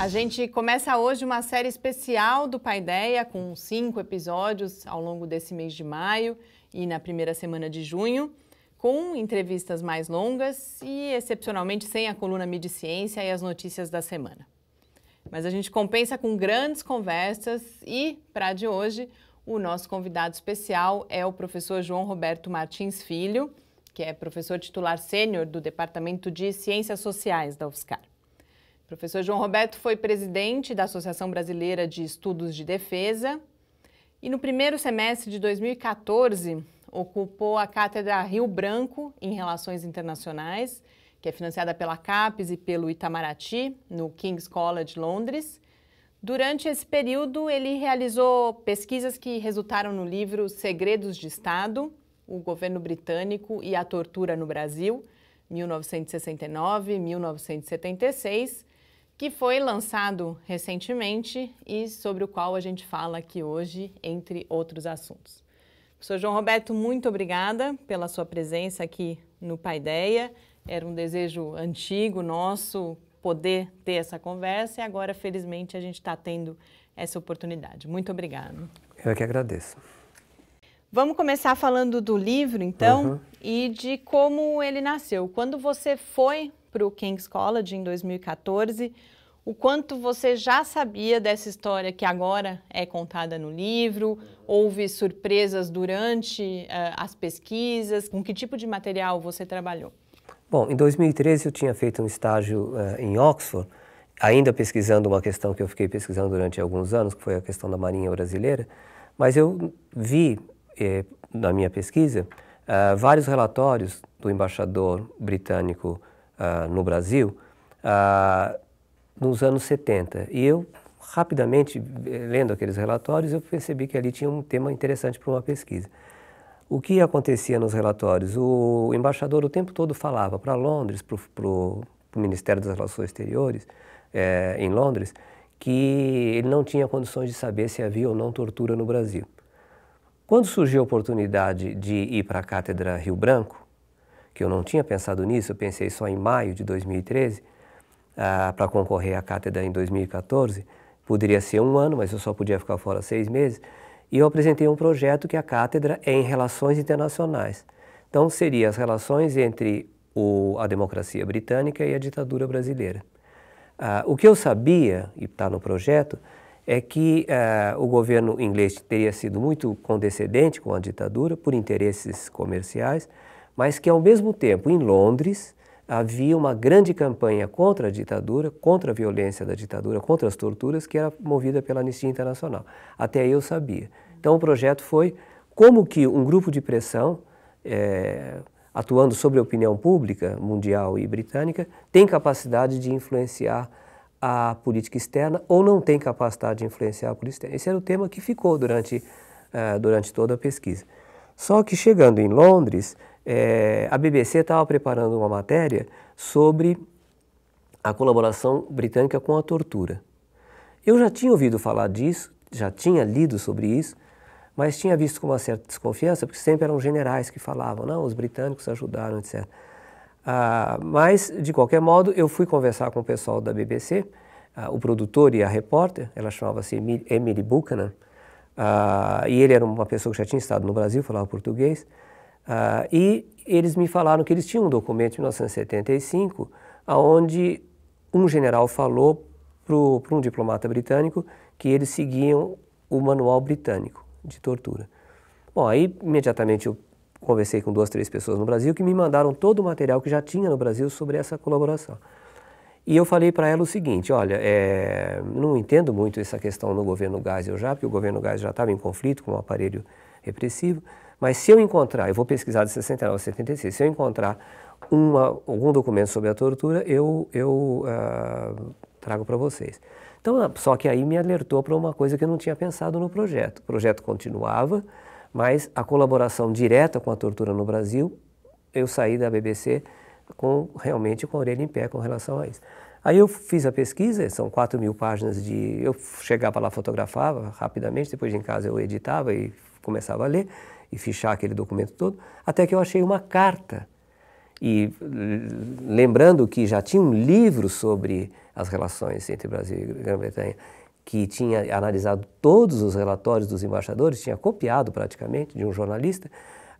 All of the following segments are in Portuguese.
A gente começa hoje uma série especial do Paideia, com cinco episódios ao longo desse mês de maio e na primeira semana de junho, com entrevistas mais longas e, excepcionalmente, sem a coluna Midi Ciência e as notícias da semana. Mas a gente compensa com grandes conversas e, para de hoje, o nosso convidado especial é o professor João Roberto Martins Filho, que é professor titular sênior do Departamento de Ciências Sociais da UFSCar. Professor João Roberto foi presidente da Associação Brasileira de Estudos de Defesa e no primeiro semestre de 2014 ocupou a cátedra Rio Branco em Relações Internacionais, que é financiada pela CAPES e pelo Itamaraty, no King's College Londres. Durante esse período, ele realizou pesquisas que resultaram no livro Segredos de Estado, o governo britânico e a tortura no Brasil, 1969-1976, que foi lançado recentemente e sobre o qual a gente fala aqui hoje, entre outros assuntos. Professor João Roberto, muito obrigada pela sua presença aqui no Paideia. Era um desejo antigo nosso poder ter essa conversa e agora, felizmente, a gente está tendo essa oportunidade. Muito obrigado. Eu é que agradeço. Vamos começar falando do livro, então, uhum. e de como ele nasceu. Quando você foi para o King's College em 2014. O quanto você já sabia dessa história que agora é contada no livro? Houve surpresas durante uh, as pesquisas? Com que tipo de material você trabalhou? Bom, em 2013 eu tinha feito um estágio uh, em Oxford, ainda pesquisando uma questão que eu fiquei pesquisando durante alguns anos, que foi a questão da Marinha Brasileira, mas eu vi eh, na minha pesquisa uh, vários relatórios do embaixador britânico ah, no Brasil, ah, nos anos 70. E eu, rapidamente, lendo aqueles relatórios, eu percebi que ali tinha um tema interessante para uma pesquisa. O que acontecia nos relatórios? O embaixador o tempo todo falava para Londres, para o Ministério das Relações Exteriores, é, em Londres, que ele não tinha condições de saber se havia ou não tortura no Brasil. Quando surgiu a oportunidade de ir para a Cátedra Rio Branco, que eu não tinha pensado nisso, eu pensei só em maio de 2013, ah, para concorrer à cátedra em 2014. Poderia ser um ano, mas eu só podia ficar fora seis meses. E eu apresentei um projeto que é a cátedra é em relações internacionais. Então, seria as relações entre o, a democracia britânica e a ditadura brasileira. Ah, o que eu sabia, e está no projeto, é que ah, o governo inglês teria sido muito condescendente com a ditadura por interesses comerciais, mas que ao mesmo tempo em Londres havia uma grande campanha contra a ditadura, contra a violência da ditadura, contra as torturas, que era movida pela Anistia Internacional. Até aí eu sabia. Então o projeto foi como que um grupo de pressão, é, atuando sobre a opinião pública mundial e britânica, tem capacidade de influenciar a política externa ou não tem capacidade de influenciar a política externa. Esse era o tema que ficou durante, uh, durante toda a pesquisa. Só que chegando em Londres, é, a BBC estava preparando uma matéria sobre a colaboração britânica com a tortura. Eu já tinha ouvido falar disso, já tinha lido sobre isso, mas tinha visto com uma certa desconfiança, porque sempre eram generais que falavam, não, os britânicos ajudaram, etc. Ah, mas, de qualquer modo, eu fui conversar com o pessoal da BBC, ah, o produtor e a repórter, ela chamava-se Emily Buchanan, ah, e ele era uma pessoa que já tinha estado no Brasil, falava português, ah, e eles me falaram que eles tinham um documento de 1975, aonde um general falou para um diplomata britânico que eles seguiam o manual britânico de tortura. Bom, aí imediatamente eu conversei com duas, três pessoas no Brasil que me mandaram todo o material que já tinha no Brasil sobre essa colaboração. E eu falei para ela o seguinte: olha, é, não entendo muito essa questão no governo Geisel já, porque o governo Geisel já estava em conflito com o aparelho repressivo, mas se eu encontrar, eu vou pesquisar de 69 a 76, se eu encontrar uma, algum documento sobre a tortura, eu, eu uh, trago para vocês. Então, ah, só que aí me alertou para uma coisa que eu não tinha pensado no projeto. O projeto continuava, mas a colaboração direta com a tortura no Brasil, eu saí da BBC com, realmente com a orelha em pé com relação a isso. Aí eu fiz a pesquisa, são 4 mil páginas de. Eu chegava lá, fotografava rapidamente, depois de em casa eu editava e começava a ler e fichar aquele documento todo, até que eu achei uma carta. E eh, lembrando que já tinha um livro sobre as relações entre Brasil e Grã-Bretanha, que tinha analisado todos os relatórios dos embaixadores, tinha copiado praticamente de um jornalista,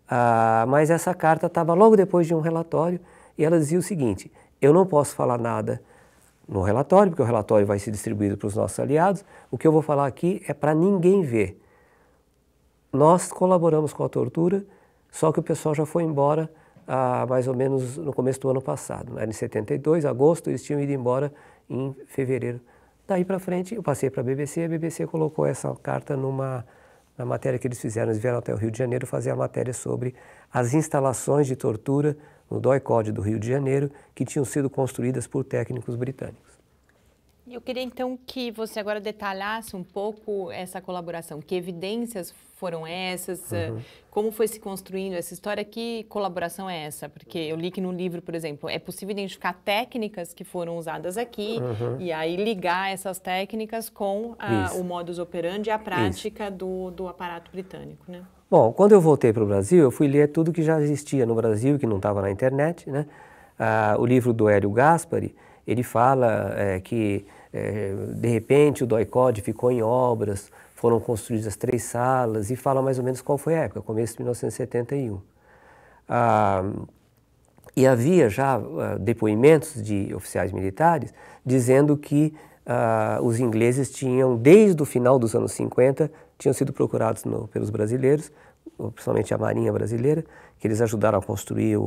ah, mas essa carta estava logo depois de um relatório e ela dizia o seguinte: eu não posso falar nada no relatório, porque o relatório vai ser distribuído para os nossos aliados, o que eu vou falar aqui é para ninguém ver. Nós colaboramos com a tortura, só que o pessoal já foi embora ah, mais ou menos no começo do ano passado. Era né? em 72, agosto, eles tinham ido embora em fevereiro. Daí para frente, eu passei para a BBC, a BBC colocou essa carta numa na matéria que eles fizeram. Eles vieram até o Rio de Janeiro fazer a matéria sobre as instalações de tortura no DOI-COD do Rio de Janeiro, que tinham sido construídas por técnicos britânicos. Eu queria então que você agora detalhasse um pouco essa colaboração. Que evidências foram essas? Uhum. Eh, como foi se construindo essa história? Que colaboração é essa? Porque eu li que no livro, por exemplo, é possível identificar técnicas que foram usadas aqui uhum. e aí ligar essas técnicas com a, o modus operandi e a prática do, do aparato britânico, né? Bom, quando eu voltei para o Brasil, eu fui ler tudo que já existia no Brasil, que não estava na internet, né? Ah, o livro do Hélio Gaspari, ele fala é, que é, de repente, o DOI-COD ficou em obras, foram construídas três salas e fala mais ou menos qual foi a época, começo de 1971. Ah, e havia já ah, depoimentos de oficiais militares dizendo que ah, os ingleses tinham, desde o final dos anos 50, tinham sido procurados no, pelos brasileiros, principalmente a Marinha Brasileira, que eles ajudaram a construir o,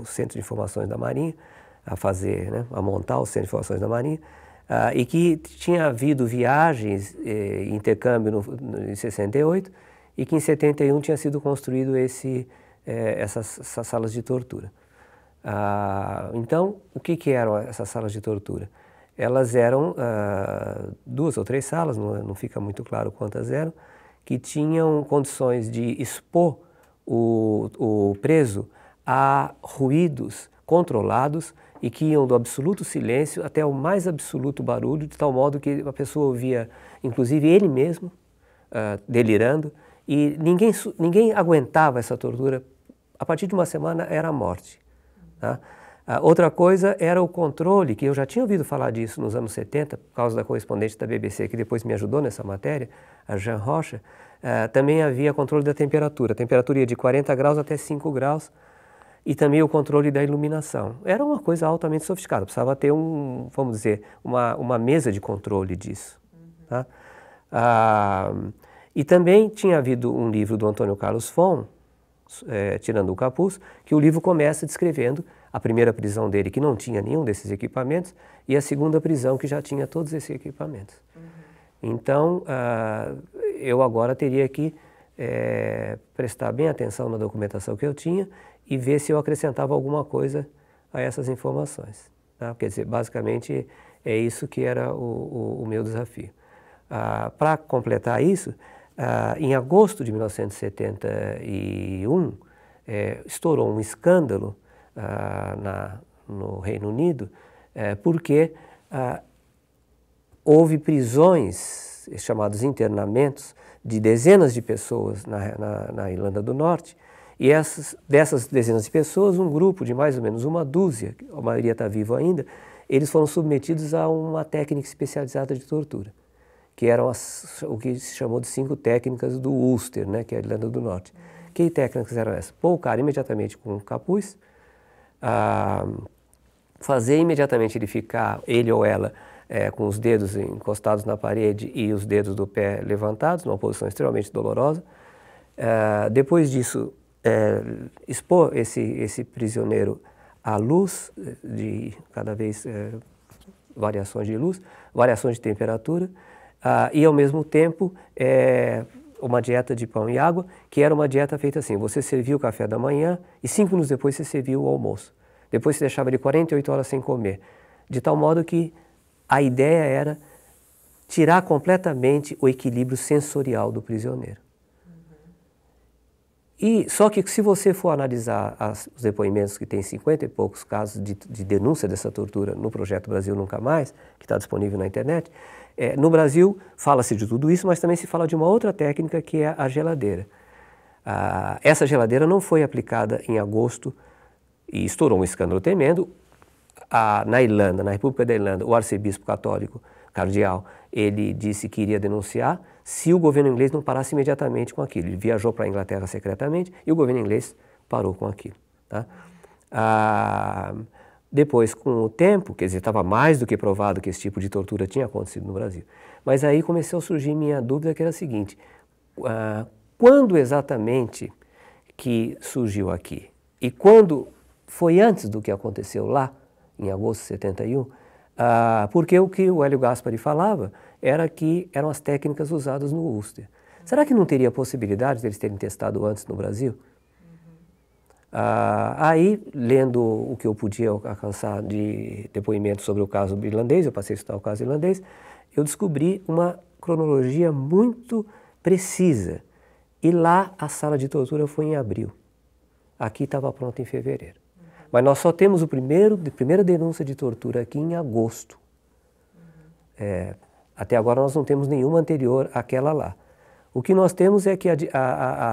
o Centro de Informações da Marinha, a fazer, né, a montar o Centro de Informações da Marinha, ah, e que tinha havido viagens, eh, intercâmbio no, no, em 68, e que em 71 tinha sido construído esse, eh, essas, essas, salas de tortura. Ah, então, o que, que, eram essas salas de tortura? Elas eram ah, duas ou três salas, não, não fica muito claro quantas eram, que tinham condições de expor o, o preso a ruídos controlados e que iam do absoluto silêncio até o mais absoluto barulho, de tal modo que a pessoa ouvia, inclusive ele mesmo, uh, delirando, e ninguém, ninguém aguentava essa tortura. A partir de uma semana era a morte. Tá? Uh, outra coisa era o controle, que eu já tinha ouvido falar disso nos anos 70, por causa da correspondente da BBC, que depois me ajudou nessa matéria, a Jean Rocha, uh, também havia controle da temperatura. A temperatura ia de 40 graus até 5 graus, e também o controle da iluminação. Era uma coisa altamente sofisticada, precisava ter um, vamos dizer, uma, uma mesa de controle disso. Tá? Ah, e também tinha havido um livro do Antônio Carlos Fon, é, Tirando o Capuz, que o livro começa descrevendo a primeira prisão dele, que não tinha nenhum desses equipamentos, e a segunda prisão, que já tinha todos esses equipamentos. Uhum. Então, ah, eu agora teria que é, prestar bem atenção na documentação que eu tinha e ver se eu acrescentava alguma coisa a essas informações. Tá? Quer dizer, basicamente é isso que era o, o, o meu desafio. Ah, Para completar isso, ah, em agosto de 1971, é, estourou um escândalo ah, na, no Reino Unido, é, porque ah, houve prisões, chamados internamentos, de dezenas de pessoas na, na, na Irlanda do Norte, e essas, dessas dezenas de pessoas, um grupo de mais ou menos uma dúzia, a maioria está vivo ainda, eles foram submetidos a uma técnica especializada de tortura, que eram as, o que se chamou de cinco técnicas do Ulster, né, que é a Irlanda do Norte. Que técnicas eram essas? Pôr o cara imediatamente com um capuz, ah, fazer imediatamente ele ficar, ele ou ela, é, com os dedos encostados na parede e os dedos do pé levantados, numa posição extremamente dolorosa. Ah, depois disso, é, expor esse, esse prisioneiro à luz de cada vez é, variações de luz, variações de temperatura, ah, e ao mesmo tempo é, uma dieta de pão e água, que era uma dieta feita assim: você servia o café da manhã e cinco minutos depois você servia o almoço. Depois você deixava ele 48 horas sem comer. De tal modo que a ideia era tirar completamente o equilíbrio sensorial do prisioneiro. E só que se você for analisar as, os depoimentos que tem 50 e poucos casos de, de, denúncia dessa tortura no projeto Brasil Nunca Mais, que está disponível na internet, é, no Brasil fala-se de tudo isso, mas também se fala de uma outra técnica que é a geladeira. Ah, essa geladeira não foi aplicada em agosto e estourou um escândalo tremendo. Ah, na Irlanda, na República da Irlanda, o arcebispo católico cardeal, ele disse que iria denunciar se o governo inglês não parasse imediatamente com aquilo. Ele viajou para a Inglaterra secretamente e o governo inglês parou com aquilo. Tá? Ah, depois, com o tempo, quer dizer, estava mais do que provado que esse tipo de tortura tinha acontecido no Brasil. Mas aí começou a surgir minha dúvida, que era a seguinte: ah, quando exatamente que surgiu aqui? E quando foi antes do que aconteceu lá, em agosto de 71? Ah, porque o que o Hélio Gaspari falava era que eram as técnicas usadas no Ulster. Será que não teria possibilidade deles de terem testado antes no Brasil? Ah, aí, lendo o que eu podia alcançar de depoimento sobre o caso irlandês, eu passei a estudar o caso irlandês, eu descobri uma cronologia muito precisa. E lá a sala de tortura foi em abril. Aqui estava pronta em fevereiro. Uhum. Mas nós só temos o primeiro, a primeira denúncia de tortura aqui em agosto. Uhum. É, até agora nós não temos nenhuma anterior àquela lá. O que nós temos é que a, a,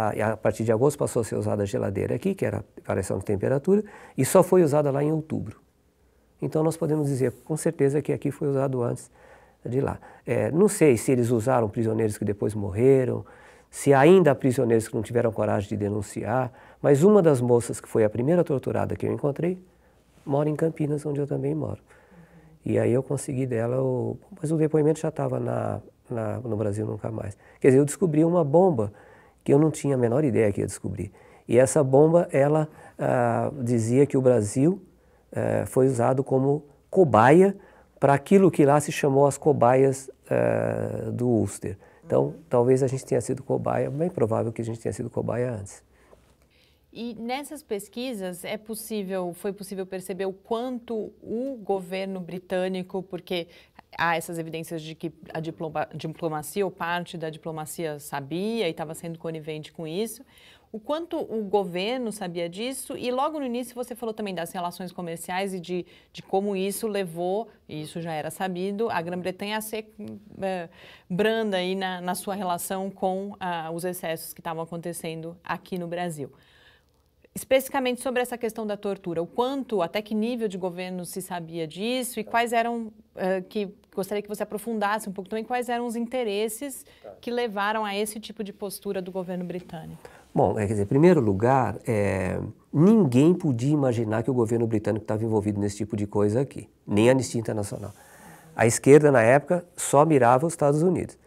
a, a, partir de agosto passou a ser usada a geladeira aqui, que era variação de temperatura, e só foi usada lá em outubro. Então nós podemos dizer com certeza que aqui foi usado antes de lá. É, não sei se eles usaram prisioneiros que depois morreram, se ainda há prisioneiros que não tiveram coragem de denunciar, mas uma das moças que foi a primeira torturada que eu encontrei mora em Campinas, onde eu também moro. E aí eu consegui dela, o, mas o depoimento já estava na, na, no Brasil Nunca Mais. Quer dizer, eu descobri uma bomba que eu não tinha a menor ideia que ia descobrir. E essa bomba, ela ah, dizia que o Brasil ah, foi usado como cobaia para aquilo que lá se chamou as cobaias ah, do Ulster. Então, talvez a gente tenha sido cobaia, bem provável que a gente tenha sido cobaia antes. E nessas pesquisas é possível, foi possível perceber o quanto o governo britânico, porque há essas evidências de que a diploma, diplomacia ou parte da diplomacia sabia e estava sendo conivente com isso, o quanto o governo sabia disso e logo no início você falou também das relações comerciais e de, de como isso levou, e isso já era sabido, a Grã-Bretanha a ser é, branda aí na, na, sua relação com ah, os excessos que estavam acontecendo aqui no Brasil especificamente sobre essa questão da tortura, o quanto, até que nível de governo se sabia disso e tá. quais eram, uh, que gostaria que você aprofundasse um pouco também, quais eram os interesses tá. que levaram a esse tipo de postura do governo britânico? Bom, é, quer dizer, em primeiro lugar, é, ninguém podia imaginar que o governo britânico estava envolvido nesse tipo de coisa aqui, nem a Anistia Internacional. A esquerda, na época, só mirava os Estados Unidos.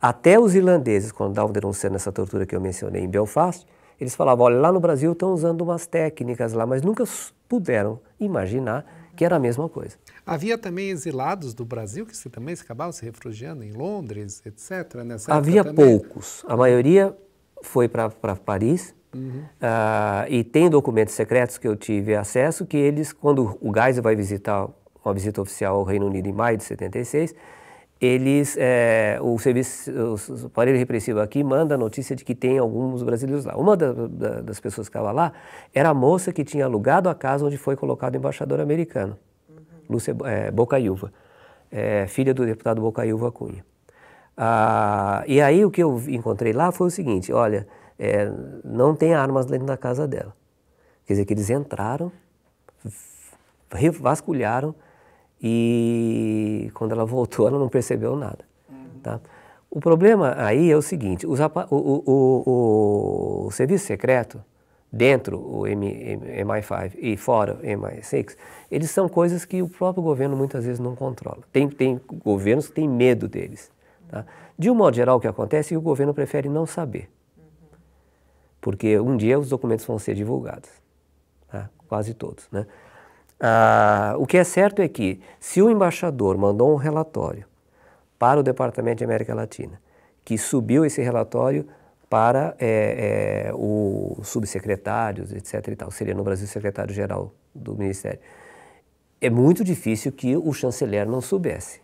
Até os irlandeses, quando estavam denunciando essa tortura que eu mencionei em Belfast, eles falavam, olha, lá no Brasil estão usando umas técnicas lá, mas nunca puderam imaginar que era a mesma coisa. Havia também exilados do Brasil que se, também se acabavam se refugiando em Londres, etc. Nessa Havia poucos. A maioria foi para Paris uhum. uh, e tem documentos secretos que eu tive acesso que eles, quando o Geisel vai visitar uma visita oficial ao Reino Unido em maio de 76, eles, é, o serviço, o aparelho repressivo aqui manda a notícia de que tem alguns brasileiros lá. Uma da, da, das pessoas que estava lá era a moça que tinha alugado a casa onde foi colocado o embaixador americano, uhum. Lúcia é, Bocaiúva, é, filha do deputado Bocaiúva Cunha. Ah, e aí o que eu encontrei lá foi o seguinte, olha, é, não tem armas dentro da casa dela. Quer dizer, que eles entraram, vasculharam, e quando ela voltou, ela não percebeu nada. Tá? O problema aí é o seguinte: os, o, o, o, o, serviço secreto, dentro o MI5 e fora o MI6, eles são coisas que o próprio governo muitas vezes não controla. Tem, tem governos que têm medo deles. Tá? De um modo geral, o que acontece é que o governo prefere não saber. Porque um dia os documentos vão ser divulgados, tá? quase todos. Né? Ah, o que é certo é que, se o embaixador mandou um relatório para o Departamento de América Latina, que subiu esse relatório para é, é, os subsecretários, etc. E tal, seria no Brasil secretário-geral do Ministério. É muito difícil que o chanceler não soubesse,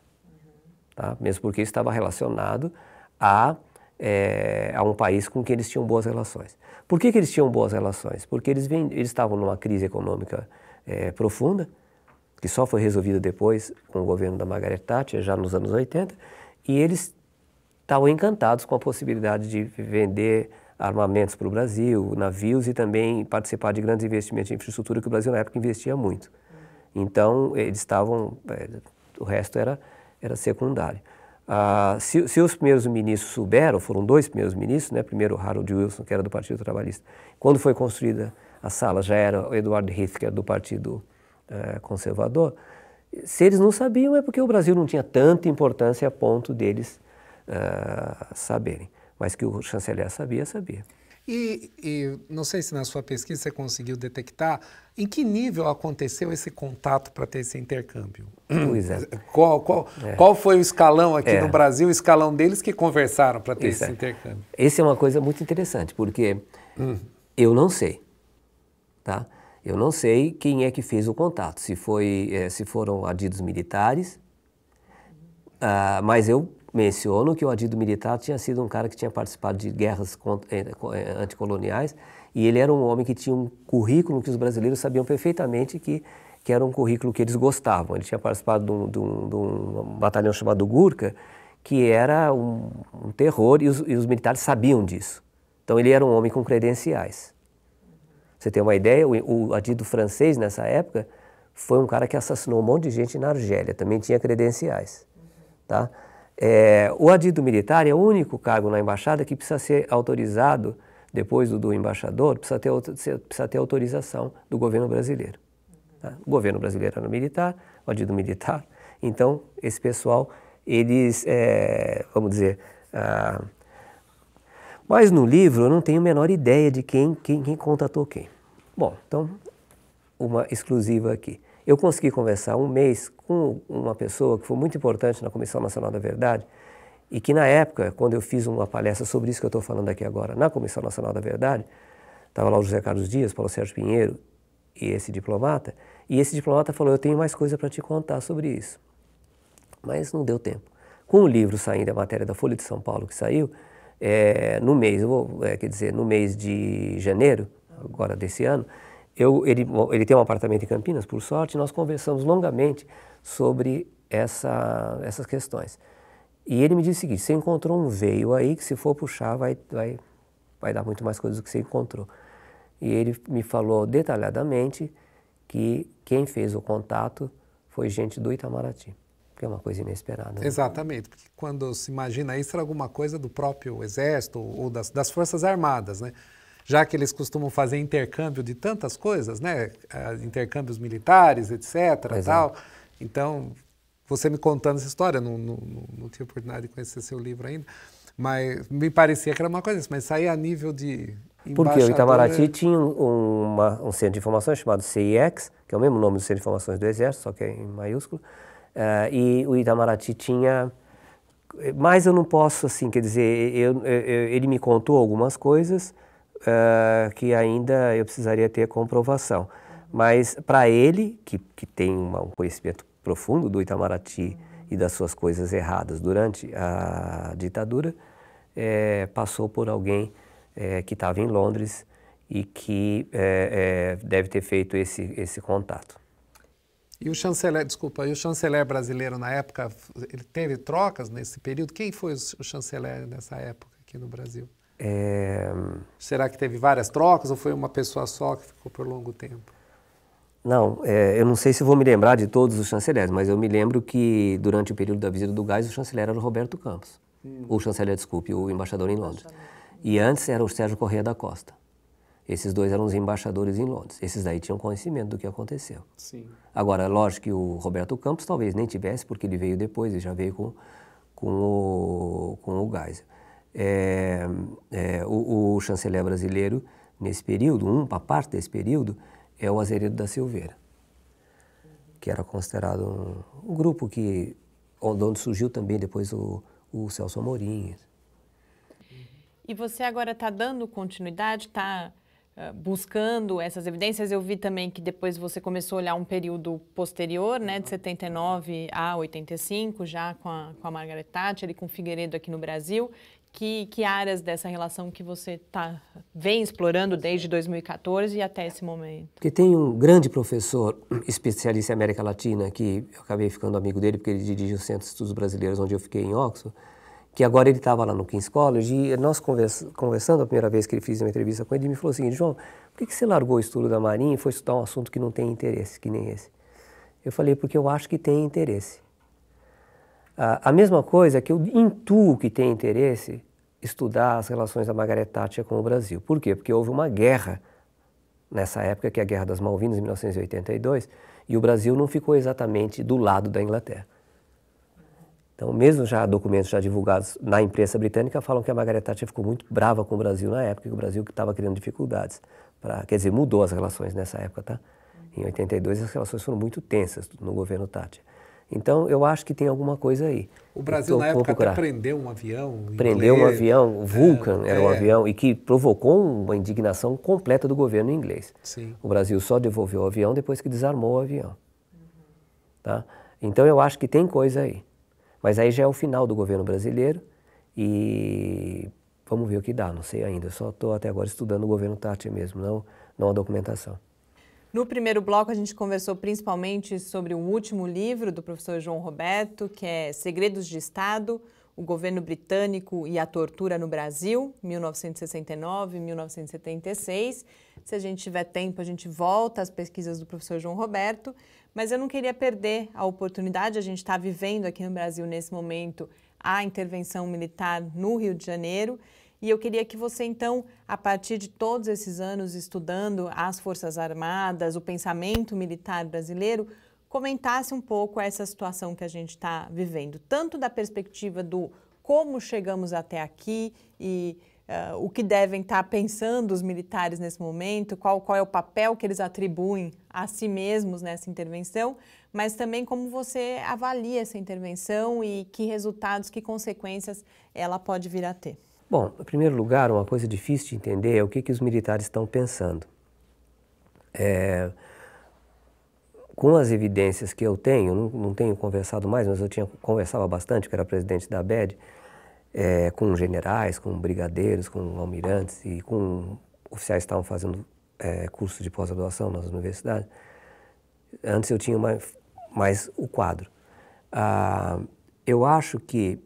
tá? mesmo porque isso estava relacionado a, é, a um país com que eles tinham boas relações. Por que, que eles tinham boas relações? Porque eles, vem, eles estavam numa crise econômica é, profunda, que só foi resolvida depois com o governo da Margaret Thatcher, já nos anos 80, e eles estavam encantados com a possibilidade de vender armamentos para o Brasil, navios e também participar de grandes investimentos em infraestrutura que o Brasil na época investia muito. Então, eles estavam, é, o resto era, era secundário. Ah, se, se, os primeiros ministros souberam, foram dois primeiros ministros, né? primeiro Harold Wilson, que era do Partido Trabalhista, quando foi construída a sala, já era o Edward Heath, que era do Partido eh, Conservador, se eles não sabiam é porque o Brasil não tinha tanta importância a ponto deles eh, saberem. Mas que o chanceler sabia, sabia. E, e, não sei se na sua pesquisa você conseguiu detectar em que nível aconteceu esse contato para ter esse intercâmbio. Pois é. Qual, qual, é. qual foi o escalão aqui é. no Brasil, o escalão deles que conversaram para ter Isso esse é. intercâmbio? Essa é uma coisa muito interessante, porque hum. eu não sei, tá? Eu não sei quem é que fez o contato, se, foi, eh, se foram adidos militares, uh, mas eu menciono que o Adido Militar tinha sido um cara que tinha participado de guerras eh, eh, anticoloniais e ele era um homem que tinha um currículo que os brasileiros sabiam perfeitamente que, que era um currículo que eles gostavam. Ele tinha participado de um, de um, de um batalhão chamado Gurkha, que era um, um terror e os, e os, militares sabiam disso. Então ele era um homem com credenciais. Você tem uma ideia, o, o Adido francês nessa época foi um cara que assassinou um monte de gente na Argélia, também tinha credenciais. Tá? É, o adjunto militar é o único cargo na embaixada que precisa ser autorizado, depois do, do embaixador, precisa ter, precisa ter autorização do governo brasileiro. Tá? O governo brasileiro era militar, o adjunto militar. Então, esse pessoal, eles, é, vamos dizer, ah, mas no livro eu não tenho a menor ideia de quem, quem, quem contatou quem. Bom, então, uma exclusiva aqui. Eu consegui conversar um mês com uma pessoa que foi muito importante na Comissão Nacional da Verdade e que, na época, quando eu fiz uma palestra sobre isso que eu estou falando aqui agora na Comissão Nacional da Verdade, estava lá o José Carlos Dias, Paulo Sérgio Pinheiro e esse diplomata, e esse diplomata falou: Eu tenho mais coisa para te contar sobre isso. Mas não deu tempo. Com o livro saindo, a matéria da Folha de São Paulo que saiu, é, no mês, vou, é, quer dizer, no mês de janeiro, agora desse ano, eu, ele, ele tem um apartamento em Campinas, por sorte, e nós conversamos longamente sobre essa, essas questões. E ele me disse o seguinte: você encontrou um veio aí que, se for puxar, vai, vai, vai dar muito mais coisas do que você encontrou. E ele me falou detalhadamente que quem fez o contato foi gente do Itamaraty, que é uma coisa inesperada. Né? Exatamente, porque quando se imagina isso, era alguma coisa do próprio Exército ou das, das Forças Armadas, né? já que eles costumam fazer intercâmbio de tantas coisas, né? É, intercâmbios militares, etc. É. tal. É. Então, você me contando essa história, não, não, não tive oportunidade de conhecer seu livro ainda, mas me parecia que era uma coisa assim, mas saía a nível de. Porque o Itamaraty tinha uma, um centro de informações chamado CIEX, que é o mesmo nome do centro de informações do Exército, só que é em maiúsculo, uh, e o Itamaraty tinha. Eh, mas eu não posso, assim, quer dizer, eu, eu, ele me contou algumas coisas, uh, que ainda eu precisaria ter comprovação. Mas para ele, que, que tem uma, um conhecimento profundo do Itamaraty e das suas coisas erradas durante a ditadura, é, passou por alguém é, que estava em Londres e que é, deve ter feito esse, esse contato. E o chanceler, desculpa, e o chanceler brasileiro na época, ele teve trocas nesse período? Quem foi o chanceler nessa época aqui no Brasil? É... Será que teve várias trocas ou foi uma pessoa só que ficou por longo tempo? Não, é, eu não sei se vou me lembrar de todos os chanceleres, mas eu me lembro que durante o período da visita do Gás, o chanceler era o Roberto Campos. Hum. O chanceler, desculpe, o embaixador em Londres. E antes era o Sérgio Correia da Costa. Esses dois eram os embaixadores em Londres. Esses daí tinham conhecimento do que aconteceu. Sim. Agora, lógico que o Roberto Campos talvez nem tivesse, porque ele veio depois, ele já veio com, com o, com o Geisel é, é, o, o, chanceler brasileiro nesse período, um para parte desse período, é o Azeredo da Silveira, que era considerado um, um grupo que, onde surgiu também depois o, o Celso Amorim. E você agora está dando continuidade, está uh, eh, buscando essas evidências? Eu vi também que depois você começou a olhar um período posterior, né, de 79 a 85, já com a, com a Margaret Thatcher e com Figueiredo aqui no Brasil, que, que áreas dessa relação que você tá, vem explorando desde 2014 e até esse momento? Porque tem um grande professor, especialista em América Latina, que eu acabei ficando amigo dele porque ele dirige o Centro de Estudos Brasileiros, onde eu fiquei em Oxford, que agora ele estava lá no King's College e nós conversando, a primeira vez que ele fez uma entrevista com ele, ele me falou o assim, seguinte, João, por que, que você largou o estudo da Marinha e foi estudar um assunto que não tem interesse, que nem esse? Eu falei, porque eu acho que tem interesse a mesma coisa é que eu intuo que tem interesse estudar as relações da Margaret Thatcher com o Brasil. Por quê? Porque houve uma guerra nessa época, que é a Guerra das Malvinas, em 1982, e o Brasil não ficou exatamente do lado da Inglaterra. Então, mesmo já documentos já divulgados na imprensa britânica falam que a Margaret Thatcher ficou muito brava com o Brasil na época, que o Brasil estava criando dificuldades. Pra, quer dizer, mudou as relações nessa época, tá? Em 82 as relações foram muito tensas no governo Thatcher. Então, eu acho que tem alguma coisa aí. O Brasil, na época, até prendeu um avião. Prendeu um avião, é, Vulcan é, era um é. avião, e que provocou uma indignação completa do governo inglês. Sim. O Brasil só devolveu o avião depois que desarmou o avião. Tá? Então, eu acho que tem coisa aí. Mas aí já é o final do governo brasileiro e vamos ver o que dá, não sei ainda. Eu só estou até agora estudando o governo Tati mesmo, não, não a documentação. No primeiro bloco, a gente conversou principalmente sobre o último livro do professor João Roberto, que é Segredos de Estado, o governo britânico e a tortura no Brasil, 1969-1976. Se a gente tiver tempo, a gente volta às pesquisas do professor João Roberto, mas eu não queria perder a oportunidade, a gente está vivendo aqui no Brasil nesse momento a intervenção militar no Rio de Janeiro. E eu queria que você, então, a partir de todos esses anos estudando as Forças Armadas, o pensamento militar brasileiro, comentasse um pouco essa situação que a gente está vivendo, tanto da perspectiva do como chegamos até aqui e uh, o que devem estar tá pensando os militares nesse momento, qual, qual é o papel que eles atribuem a si mesmos nessa intervenção, mas também como você avalia essa intervenção e que resultados, que consequências ela pode vir a ter. Bom, em primeiro lugar, uma coisa difícil de entender é o que, que os militares estão pensando. É, com as evidências que eu tenho, não, não, tenho conversado mais, mas eu tinha conversava bastante, que era presidente da ABED, é, com generais, com brigadeiros, com almirantes e com oficiais que estavam fazendo é, curso de pós-graduação nas universidades. Antes eu tinha mais, mais o quadro. Ah, eu acho que,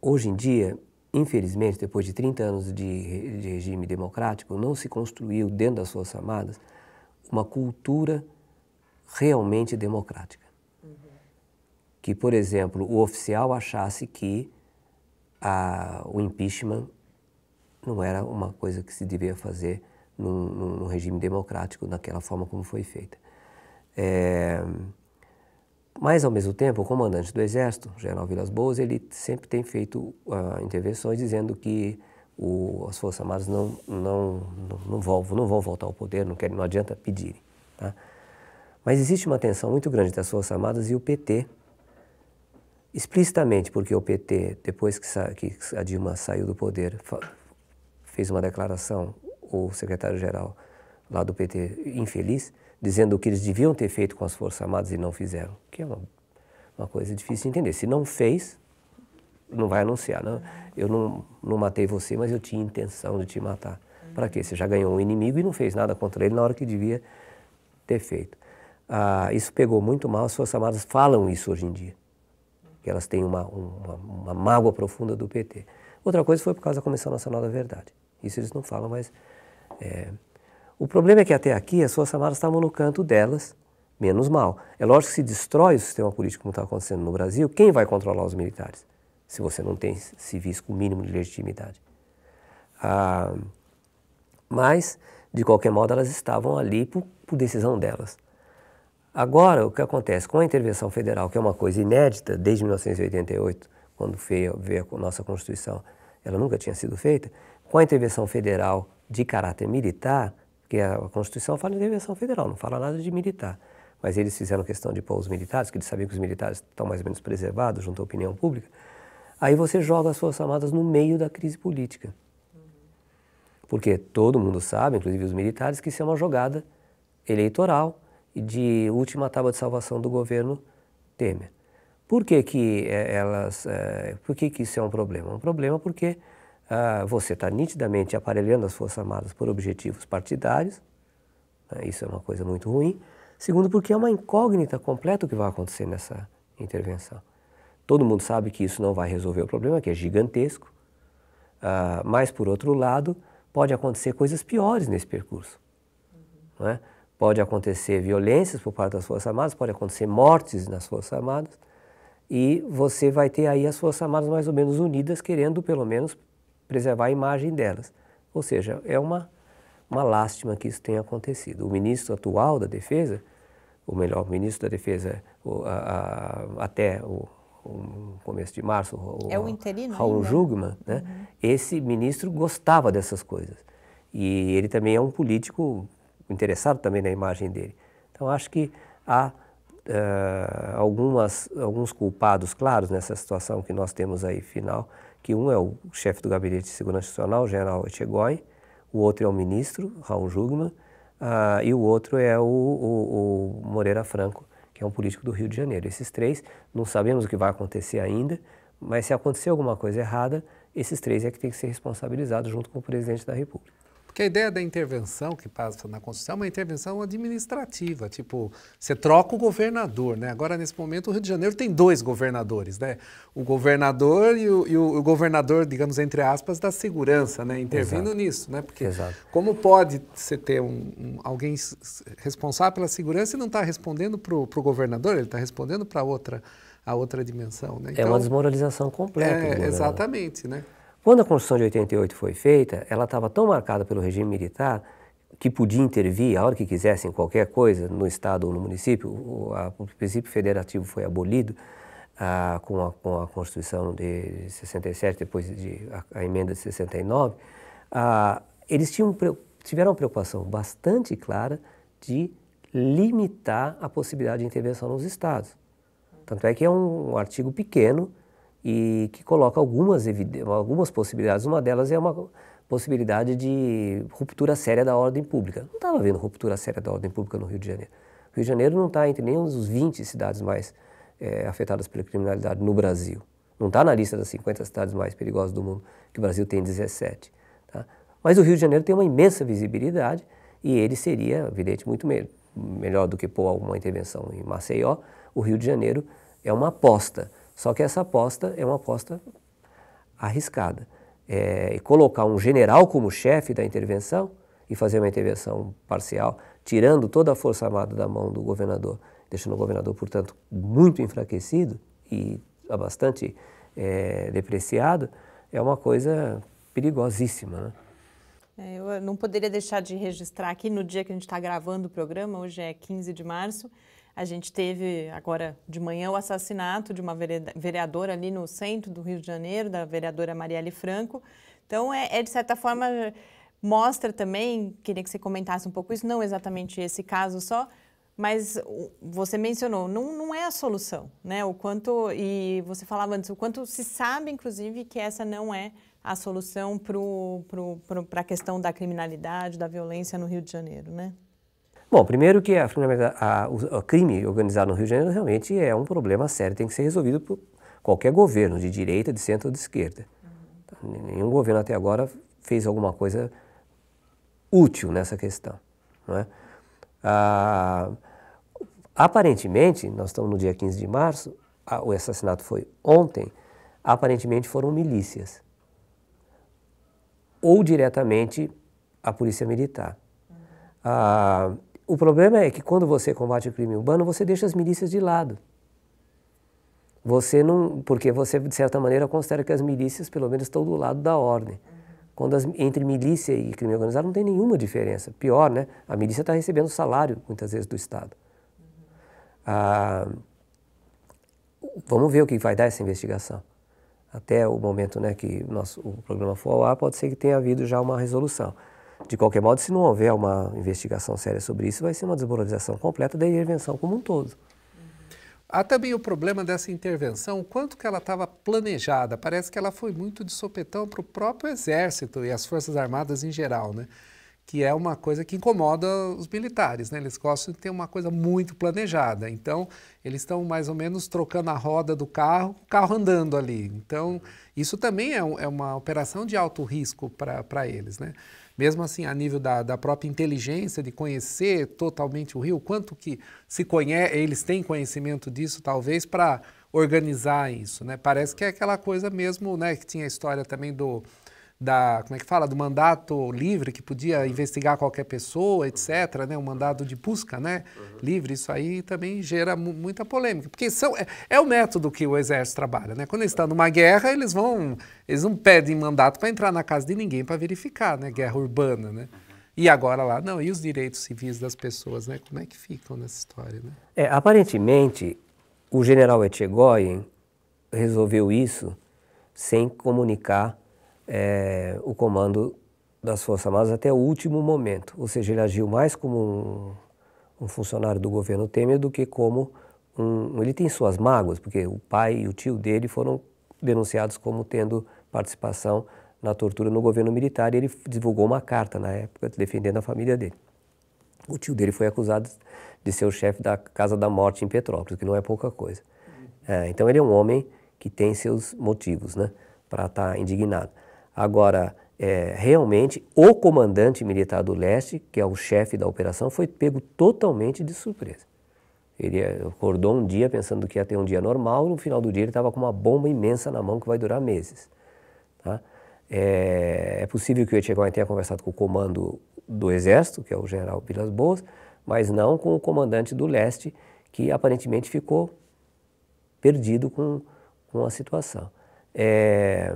hoje em dia, Infelizmente, depois de 30 anos de, de regime democrático, não se construiu dentro das Forças Armadas uma cultura realmente democrática. Uhum. Que, por exemplo, o oficial achasse que a, o impeachment não era uma coisa que se devia fazer num, num regime democrático, naquela forma como foi feita. É, mas, ao mesmo tempo, o comandante do Exército, General Vilas Boas, ele sempre tem feito uh, intervenções dizendo que o, as Forças Armadas não, não, não, não, vão, não vão voltar ao poder, não, querem, não adianta pedirem. Tá? Mas existe uma tensão muito grande entre as Forças Armadas e o PT, explicitamente porque o PT, depois que, que a Dilma saiu do poder, fez uma declaração, o secretário-geral lá do PT, infeliz, dizendo o que eles deviam ter feito com as Forças Armadas e não fizeram, que é uma, uma coisa difícil de entender. Se não fez, não vai anunciar. Não? Né? Eu não, não matei você, mas eu tinha intenção de te matar. Para quê? Você já ganhou um inimigo e não fez nada contra ele na hora que devia ter feito. Ah, isso pegou muito mal, as Forças Armadas falam isso hoje em dia, que elas têm uma, uma, uma mágoa profunda do PT. Outra coisa foi por causa da Comissão Nacional da Verdade. Isso eles não falam, mas é, o problema é que até aqui as Forças Armadas estavam no canto delas, menos mal. É lógico que se destrói o sistema político como está acontecendo no Brasil, quem vai controlar os militares? Se você não tem civis com o mínimo de legitimidade. Ah, mas, de qualquer modo, elas estavam ali por, por decisão delas. Agora, o que acontece com a intervenção federal, que é uma coisa inédita desde 1988, quando veio, veio a nossa Constituição, ela nunca tinha sido feita, com a intervenção federal de caráter militar, porque a Constituição fala de intervenção federal, não fala nada de militar. Mas eles fizeram questão de pôr os militares, que eles sabiam que os militares estão mais ou menos preservados junto à opinião pública. Aí você joga as Forças Armadas no meio da crise política. Porque todo mundo sabe, inclusive os militares, que isso é uma jogada eleitoral e de última tábua de salvação do governo Temer. Por que, que é, elas. É, por que, que isso é um problema? É um problema porque ah, você está nitidamente aparelhando as Forças Armadas por objetivos partidários, né? isso é uma coisa muito ruim. Segundo, porque é uma incógnita completa o que vai acontecer nessa intervenção. Todo mundo sabe que isso não vai resolver o problema, que é gigantesco, ah, mas, por outro lado, pode acontecer coisas piores nesse percurso. Uhum. Pode acontecer violências por parte das Forças Armadas, pode acontecer mortes nas Forças Armadas, e você vai ter aí as Forças Armadas mais ou menos unidas, querendo pelo menos preservar a imagem delas. Ou seja, é uma, uma lástima que isso tenha acontecido. O ministro atual da Defesa, ou melhor, o ministro da Defesa o, a, a, até o, o, começo de março, o, é o interino Raul ainda. Jugman, né? Uhum. esse ministro gostava dessas coisas. E ele também é um político interessado também na imagem dele. Então, acho que há uh, algumas, alguns culpados claros nessa situação que nós temos aí final, que um é o chefe do Gabinete de Segurança Nacional, o general Echegói, o outro é o ministro, Raul Jugman, uh, e o outro é o, o, o, Moreira Franco, que é um político do Rio de Janeiro. Esses três, não sabemos o que vai acontecer ainda, mas se acontecer alguma coisa errada, esses três é que tem que ser responsabilizados junto com o presidente da República. Porque a ideia da intervenção que passa na Constituição é uma intervenção administrativa, tipo, você troca o governador, né? Agora, nesse momento, o Rio de Janeiro tem dois governadores, né? O governador e o, e o governador, digamos, entre aspas, da segurança, né? Intervindo Exato. nisso, né? Porque Exato. como pode você ter um, um, alguém responsável pela segurança e não está respondendo para o governador, ele está respondendo para outra a outra dimensão. Né? Então, é uma então desmoralização completa. É, exatamente, né? Quando a Constituição de 88 foi feita, ela estava tão marcada pelo regime militar que podia intervir a hora que quisessem qualquer coisa no Estado ou no município. O, a, o princípio federativo foi abolido ah, com, a, com, a, Constituição de 67, depois de a, a emenda de 69. Ah, eles tinham, tiveram uma preocupação bastante clara de limitar a possibilidade de intervenção nos Estados. Tanto é que é um, um artigo pequeno e que coloca algumas, algumas possibilidades. Uma delas é uma possibilidade de ruptura séria da ordem pública. Não estava havendo ruptura séria da ordem pública no Rio de Janeiro. O Rio de Janeiro não está entre nenhum dos 20 cidades mais é, afetadas pela criminalidade no Brasil. Não está na lista das 50 cidades mais perigosas do mundo, que o Brasil tem 17. Tá? Mas o Rio de Janeiro tem uma imensa visibilidade e ele seria, evidente, muito me melhor do que pôr alguma intervenção em Maceió. O Rio de Janeiro é uma aposta. Só que essa aposta é uma aposta arriscada. É, colocar um general como chefe da intervenção e fazer uma intervenção parcial, tirando toda a força armada da mão do governador, deixando o governador, portanto, muito enfraquecido e bastante é, depreciado, é uma coisa perigosíssima. Né? É, eu eh, não poderia deixar de registrar aqui no dia que a gente está gravando o programa, hoje é 15 de março, a gente teve agora de manhã o assassinato de uma vereadora ali no centro do Rio de Janeiro, da vereadora Marielle Franco. Então, é, é de certa forma, mostra também, queria que você comentasse um pouco isso, não exatamente esse caso só, mas você mencionou, não, não é a solução, né? O quanto, e você falava antes, o quanto se sabe, inclusive, que essa não é a solução para a questão da criminalidade, da violência no Rio de Janeiro, né? Bom, primeiro que a, a, o crime organizado no Rio de Janeiro realmente é um problema sério, tem que ser resolvido por qualquer governo, de direita, de centro ou de esquerda. Uhum. Nenhum governo até agora fez alguma coisa útil nessa questão. Não é? Ah, aparentemente, nós estamos no dia 15 de março, a, o assassinato foi ontem, aparentemente foram milícias. Ou diretamente a polícia militar. Ah, o problema é que quando você combate o crime urbano, você deixa as milícias de lado. Você não, porque você de certa maneira considera que as milícias, pelo menos, estão do lado da ordem. Quando as, entre milícia e crime organizado não tem nenhuma diferença. Pior, né? A milícia está recebendo salário muitas vezes do Estado. Ah, vamos ver o que vai dar essa investigação. Até o momento, né, que nosso, o programa for ao ar, pode ser que tenha havido já uma resolução. De qualquer modo, se não houver uma investigação séria sobre isso, vai ser uma desmoralização completa da intervenção como um todo. Há também o problema dessa intervenção, quanto que ela estava planejada. Parece que ela foi muito de sopetão para o próprio Exército e as Forças Armadas em geral, né? que é uma coisa que incomoda os militares, né? Eles gostam de ter uma coisa muito planejada. Então, eles estão mais ou menos trocando a roda do carro, o carro andando ali. Então, isso também é, um, é uma operação de alto risco para eles, né? mesmo assim a nível da, da própria inteligência, de conhecer totalmente o rio, quanto que se conhece, eles têm conhecimento disso talvez para organizar isso, né? Parece que é aquela coisa mesmo, né, que tinha a história também do da, como é que fala, do mandato livre que podia uhum. investigar qualquer pessoa, uhum. etc, né, o mandado de busca, né, uhum. livre, isso aí também gera muita polêmica, porque são, é, é, o método que o exército trabalha, né, quando eles estão numa guerra, eles vão, eles não pedem mandato para entrar na casa de ninguém para verificar, né, uhum. guerra urbana, né. E agora lá, não, e os direitos civis das pessoas, né? Como é que ficam nessa história, né? É, aparentemente, o general Etchegoyen resolveu isso sem comunicar é, o comando das Forças Armadas até o último momento. Ou seja, ele agiu mais como um, um funcionário do governo Temer do que como um. Ele tem suas mágoas, porque o pai e o tio dele foram denunciados como tendo participação na tortura no governo militar e ele divulgou uma carta na época defendendo a família dele. O tio dele foi acusado de ser o chefe da Casa da Morte em Petrópolis, que não é pouca coisa. É, então ele é um homem que tem seus motivos né, para estar tá indignado. Agora, é, realmente, o comandante militar do leste, que é o chefe da operação, foi pego totalmente de surpresa. Ele acordou um dia pensando que ia ter um dia normal, no final do dia ele estava com uma bomba imensa na mão que vai durar meses. Tá? É, é, possível que o Etchegoyen tenha conversado com o comando do Exército, que é o general Pilas Boas, mas não com o comandante do leste, que aparentemente ficou perdido com, com a situação. É,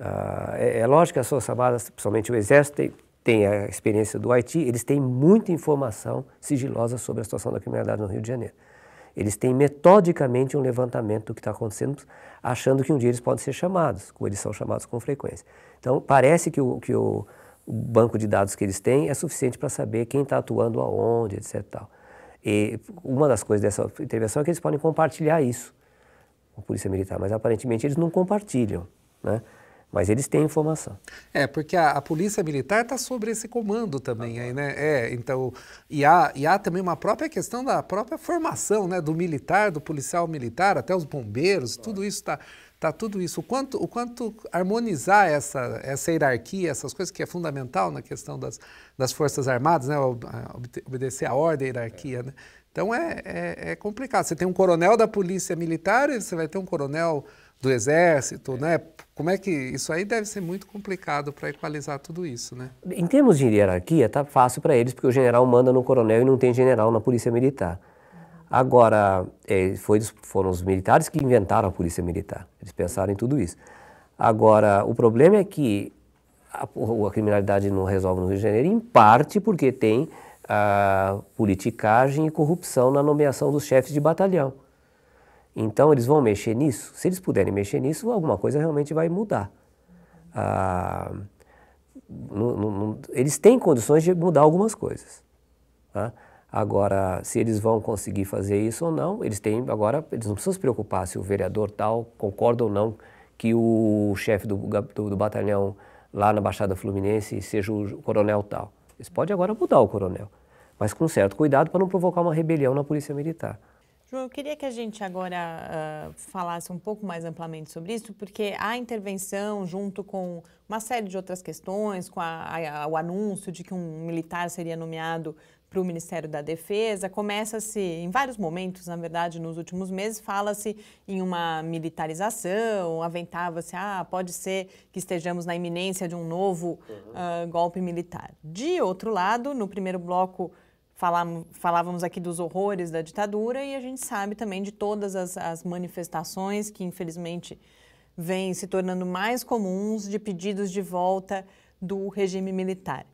Uh, é, é, lógico que as Forças Armadas, principalmente o Exército, tem, tem, a experiência do Haiti, eles têm muita informação sigilosa sobre a situação da criminalidade no Rio de Janeiro. Eles têm metodicamente um levantamento do que está acontecendo, achando que um dia eles podem ser chamados, como eles são chamados com frequência. Então, parece que o, que o, o banco de dados que eles têm é suficiente para saber quem está atuando aonde, etc. Tal. E uma das coisas dessa intervenção é que eles podem compartilhar isso com a Polícia Militar, mas aparentemente eles não compartilham. Né? Mas eles têm informação. É, porque a, a polícia militar está sobre esse comando também ah, aí, né? É, então, e há, e há também uma própria questão da própria formação, né? Do militar, do policial militar, até os bombeiros, claro. tudo isso está tá tudo isso. O quanto, o quanto harmonizar essa, essa hierarquia, essas coisas que é fundamental na questão das, das Forças Armadas, né? obedecer a ordem, a hierarquia, é. né? Então é, é, é complicado. Você tem um coronel da polícia militar, você vai ter um coronel do exército, né? Como é que isso aí deve ser muito complicado para equalizar tudo isso, né? Em termos de hierarquia, tá fácil para eles porque o general manda no coronel e não tem general na polícia militar. Agora, é, foi, foram os militares que inventaram a polícia militar. Eles pensaram em tudo isso. Agora, o problema é que a, a criminalidade não resolve no Rio de Janeiro, em parte porque tem a ah, politicagem e corrupção na nomeação dos chefes de batalhão. Então eles vão mexer nisso? Se eles puderem mexer nisso, alguma coisa realmente vai mudar. Ah, eles têm condições de mudar algumas coisas. Tá? Agora, se eles vão conseguir fazer isso ou não, eles têm agora, eles não precisam se preocupar se o vereador tal concorda ou não que o chefe do, do, do batalhão lá na Baixada Fluminense seja o coronel tal. Eles podem agora mudar o coronel, mas com certo cuidado para não provocar uma rebelião na Polícia Militar. João, eu queria que a gente agora uh, falasse um pouco mais amplamente sobre isso, porque a intervenção, junto com uma série de outras questões, com a, a, o anúncio de que um militar seria nomeado para o Ministério da Defesa. Começa-se, em vários momentos, na verdade, nos últimos meses, fala-se em uma militarização, aventava-se, ah, pode ser que estejamos na iminência de um novo uhum. uh, golpe militar. De outro lado, no primeiro bloco falávamos aqui dos horrores da ditadura e a gente sabe também de todas as, as manifestações que, infelizmente, vêm se tornando mais comuns de pedidos de volta do regime militar.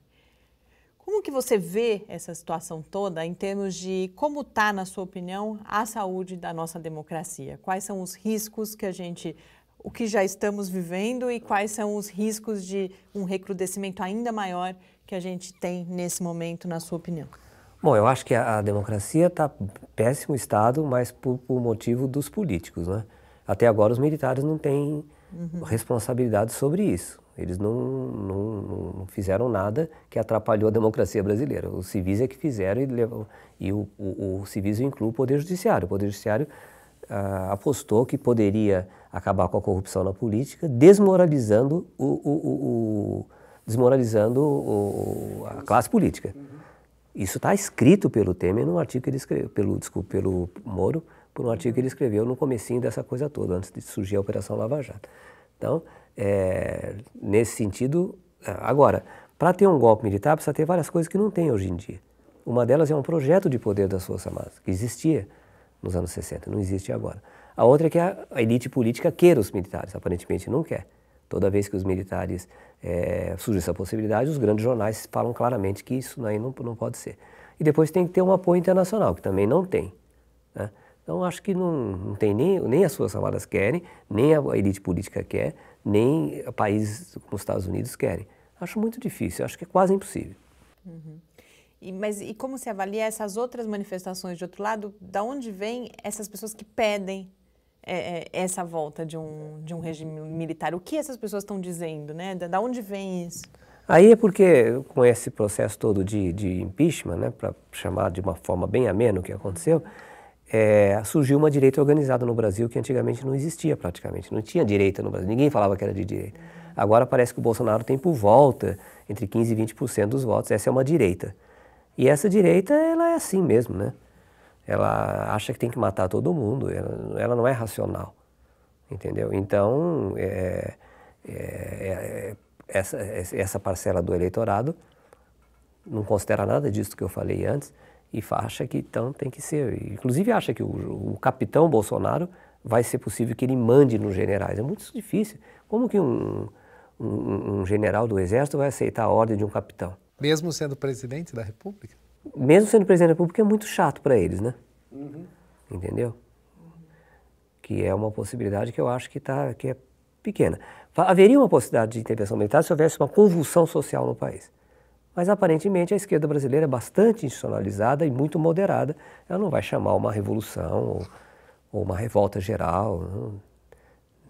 Como que você vê essa situação toda em termos de como está, na sua opinião, a saúde da nossa democracia? Quais são os riscos que a gente, o que já estamos vivendo e quais são os riscos de um recrudescimento ainda maior que a gente tem nesse momento, na sua opinião? Bom, eu acho que a, a democracia está péssimo estado, mas por, por, motivo dos políticos, né? Até agora os militares não têm uhum. responsabilidade sobre isso. Eles não, não, não, fizeram nada que atrapalhou a democracia brasileira. Os civis é que fizeram e, levam, e o, o, o civis inclui o Poder Judiciário. O Poder Judiciário ah, apostou que poderia acabar com a corrupção na política, desmoralizando o, o desmoralizando a classe política. Uhum. Isso está escrito pelo Temer no artigo que ele escreveu, pelo, desculpa, pelo Moro, por um artigo que ele escreveu no comecinho dessa coisa toda, antes de surgir a Operação Lava Jato. Então, é, nesse sentido, é, agora, para ter um golpe militar precisa ter várias coisas que não tem hoje em dia. Uma delas é um projeto de poder das Forças Armadas, que existia nos anos 60, não existe agora. A outra é que a elite política queira os militares, aparentemente não quer. Toda vez que os militares é, surge essa possibilidade, os grandes jornais falam claramente que isso aí não, não pode ser. E depois tem que ter um apoio internacional, que também não tem. Né? Então acho que não, não tem nem, nem as suas Armadas querem, nem a elite política quer, nem países como os Estados Unidos querem. Acho muito difícil, acho que é quase impossível. Uhum. E, mas e como se avalia essas outras manifestações de outro lado? Da onde vêm essas pessoas que pedem é, é, essa volta de um, de um regime militar? O que essas pessoas estão dizendo, né? Da, da onde vem isso? Aí é porque, com esse processo todo de, de impeachment, né, para chamar de uma forma bem amena o que aconteceu, é, surgiu uma direita organizada no Brasil que antigamente não existia praticamente. Não tinha direita no Brasil, ninguém falava que era de direita. Agora parece que o Bolsonaro tem por volta entre 15% e 20% dos votos. Essa é uma direita. E essa direita, ela é assim mesmo, né? ela acha que tem que matar todo mundo, ela, ela não é racional, entendeu? Então, é, é, é, é essa, essa parcela do eleitorado não considera nada disso que eu falei antes e acha que então tem que ser. Inclusive acha que o, o capitão Bolsonaro vai ser possível que ele mande nos generais. É muito difícil. Como que um, um, um general do exército vai aceitar a ordem de um capitão? Mesmo sendo presidente da república? mesmo sendo presidente da República, é muito chato para eles, né? Uhum. Entendeu? Que é uma possibilidade que eu acho que, tá, que é pequena. Haveria uma possibilidade de intervenção militar se houvesse uma convulsão social no país. Mas aparentemente a esquerda brasileira é bastante institucionalizada e muito moderada. Ela não vai chamar uma revolução ou, ou uma revolta geral. Não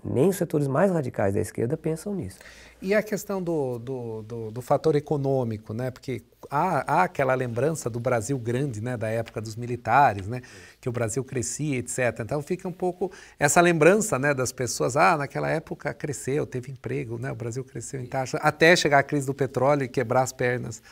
nem os setores mais radicais da esquerda pensam nisso. E a questão do, do, do, do fator econômico, né? Porque há, há, aquela lembrança do Brasil grande, né? Da época dos militares, né? Que o Brasil crescia, etc. Então fica um pouco essa lembrança, né? Das pessoas, ah, naquela época cresceu, teve emprego, né? O Brasil cresceu em taxa, até chegar a crise do petróleo e quebrar as pernas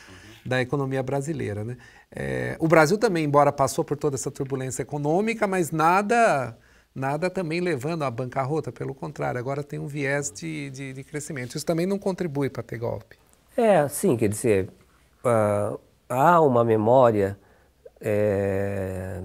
da economia brasileira, né? É, o Brasil também, embora passou por toda essa turbulência econômica, mas nada nada também levando à bancarrota, pelo contrário, agora tem um viés de, de, de crescimento. Isso também não contribui para ter golpe. É, sim, quer dizer, uh, há uma memória é,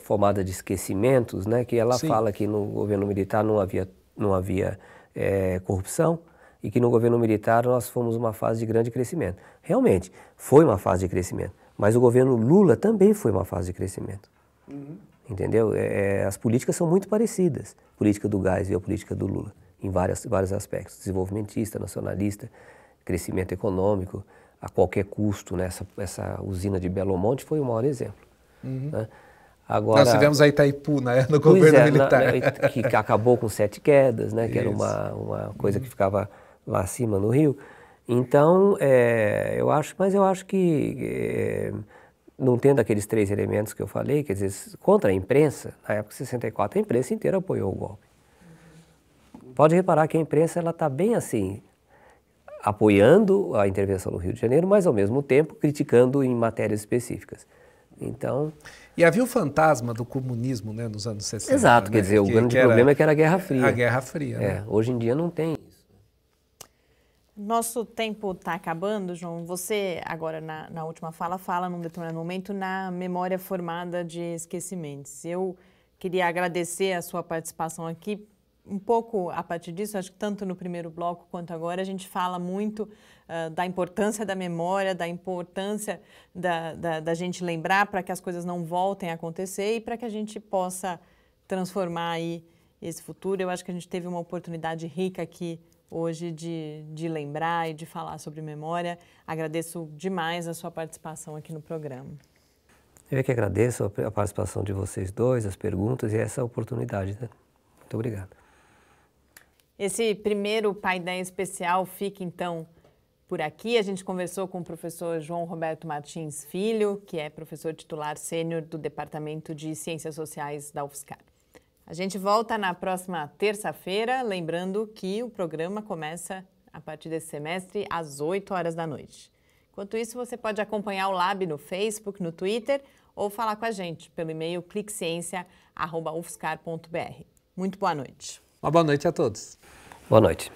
formada de esquecimentos, né, que ela sim. fala que no governo militar não havia, não havia é, corrupção e que no governo militar nós fomos uma fase de grande crescimento. Realmente, foi uma fase de crescimento, mas o governo Lula também foi uma fase de crescimento. Uhum entendeu? É, é, as políticas são muito parecidas, a política do gás e a política do Lula, em várias, vários aspectos, desenvolvimentista, nacionalista, crescimento econômico, a qualquer custo, né? essa, essa usina de Belo Monte foi o maior exemplo. Uhum. Né? Agora, Nós tivemos a Itaipu né, no governo é, militar. Na, que acabou com sete quedas, né, que era uma, uma coisa uhum. que ficava lá acima no Rio. Então, é, eu acho, mas eu acho que... É, não tendo aqueles três elementos que eu falei, quer dizer, contra a imprensa, na época de 64, a imprensa inteira apoiou o golpe. Pode reparar que a imprensa ela está bem assim, apoiando a intervenção no Rio de Janeiro, mas ao mesmo tempo criticando em matérias específicas. Então. E havia o fantasma do comunismo né, nos anos 60. Exato, né? quer dizer, o grande que problema é que era a Guerra Fria. A Guerra Fria. É, né? Hoje em dia não tem. Nosso tempo está acabando, João. Você, agora na, na, última fala, fala num determinado momento na memória formada de esquecimentos. Eu queria agradecer a sua participação aqui. Um pouco a partir disso, acho que tanto no primeiro bloco quanto agora, a gente fala muito uh, da importância da memória, da importância da, da, da gente lembrar para que as coisas não voltem a acontecer e para que a gente possa transformar aí esse futuro. Eu acho que a gente teve uma oportunidade rica aqui hoje de, de lembrar e de falar sobre memória. Agradeço demais a sua participação aqui no programa. Eu que agradeço a participação de vocês dois, as perguntas e essa oportunidade. Né? Muito obrigado. Esse primeiro Pai 10 especial fica então por aqui. A gente conversou com o professor João Roberto Martins Filho, que é professor titular sênior do Departamento de Ciências Sociais da UFSCar. A gente volta na próxima terça-feira, lembrando que o programa começa a partir desse semestre às 8 horas da noite. Enquanto isso, você pode acompanhar o Lab no Facebook, no Twitter ou falar com a gente pelo e-mail cliqueciência.ufscar.br. Muito boa noite. Uma boa noite a todos. Boa noite.